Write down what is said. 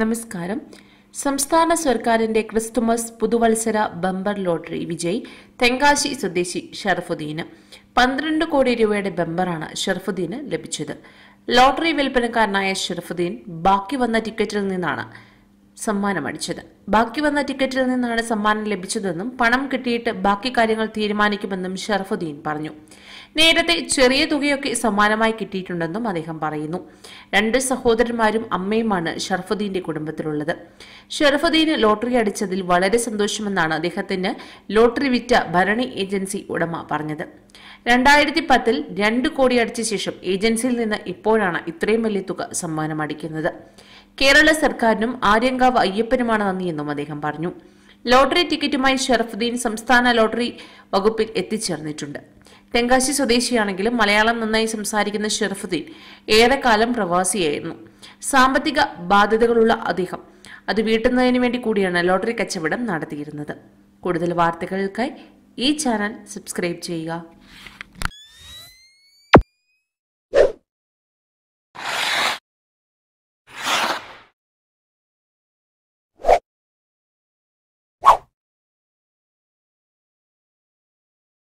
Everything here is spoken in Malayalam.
നമസ്കാരം സംസ്ഥാന സർക്കാരിന്റെ ക്രിസ്തുമസ് പുതുവത്സര ബമ്പർ ലോട്ടറി വിജയി തെങ്കാശി സ്വദേശി ഷറഫുദ്ദീന് പന്ത്രണ്ട് കോടി രൂപയുടെ ബമ്പറാണ് ഷെറഫുദ്ദീന് ലഭിച്ചത് ലോട്ടറി വിൽപ്പനക്കാരനായ ഷെറഫുദ്ദീൻ ബാക്കി വന്ന ടിക്കറ്റിൽ നിന്നാണ് സമ്മാനമടിച്ചത് ബാക്കി വന്ന ടിക്കറ്റിൽ നിന്നാണ് സമ്മാനം ലഭിച്ചതെന്നും പണം കിട്ടിയിട്ട് ബാക്കി കാര്യങ്ങൾ തീരുമാനിക്കുമെന്നും ഷറഫുദ്ദീൻ പറഞ്ഞു നേരത്തെ ചെറിയ തുകയൊക്കെ സമ്മാനമായി കിട്ടിയിട്ടുണ്ടെന്നും അദ്ദേഹം പറയുന്നു രണ്ട് സഹോദരന്മാരും അമ്മയുമാണ് ഷറഫുദ്ദീന്റെ കുടുംബത്തിലുള്ളത് ഷറഫുദ്ദീന് ലോട്ടറി അടിച്ചതിൽ വളരെ സന്തോഷമെന്നാണ് അദ്ദേഹത്തിന് ലോട്ടറി വിറ്റ ഭരണി ഏജൻസി ഉടമ പറഞ്ഞത് രണ്ടായിരത്തി പത്തിൽ രണ്ട് കോടി അടിച്ച ശേഷം ഏജൻസിയിൽ നിന്ന് ഇപ്പോഴാണ് ഇത്രയും വലിയ തുക സമ്മാനം അടിക്കുന്നത് കേരള സർക്കാരിനും ആര്യങ്കാവ് അയ്യപ്പനുമാണ് നന്ദി എന്നും അദ്ദേഹം പറഞ്ഞു ലോട്ടറി ടിക്കറ്റുമായി ഷെറഫുദ്ദീൻ സംസ്ഥാന ലോട്ടറി വകുപ്പിൽ എത്തിച്ചേർന്നിട്ടുണ്ട് തെങ്കാശി സ്വദേശിയാണെങ്കിലും മലയാളം നന്നായി സംസാരിക്കുന്ന ഷെറഫുദ്ദീൻ ഏറെക്കാലം പ്രവാസിയായിരുന്നു സാമ്പത്തിക ബാധ്യതകളുള്ള അദ്ദേഹം അത് വീട്ടുന്നതിന് വേണ്ടി കൂടിയാണ് ലോട്ടറി കച്ചവടം നടത്തിയിരുന്നത് കൂടുതൽ വാർത്തകൾക്കായി ഈ ചാനൽ സബ്സ്ക്രൈബ് ചെയ്യുക